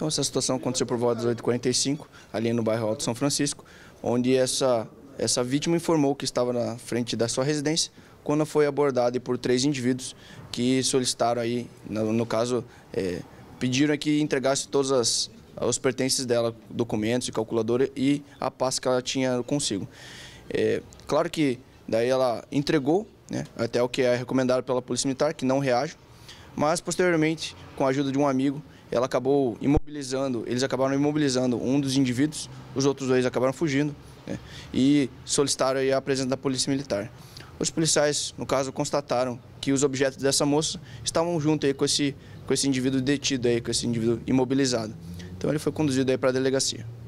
Então essa situação aconteceu por volta das 8h45, ali no bairro Alto São Francisco, onde essa, essa vítima informou que estava na frente da sua residência quando foi abordada por três indivíduos que solicitaram aí, no, no caso, é, pediram que entregasse todas as, os pertences dela, documentos e calculadora e a paz que ela tinha consigo. É, claro que daí ela entregou, né, até o que é recomendado pela Polícia Militar, que não reage, mas posteriormente, com a ajuda de um amigo, ela acabou imobilizando, eles acabaram imobilizando um dos indivíduos, os outros dois acabaram fugindo né, e solicitaram a presença da polícia militar. Os policiais, no caso, constataram que os objetos dessa moça estavam junto aí com esse, com esse indivíduo detido aí, com esse indivíduo imobilizado. Então ele foi conduzido aí para a delegacia.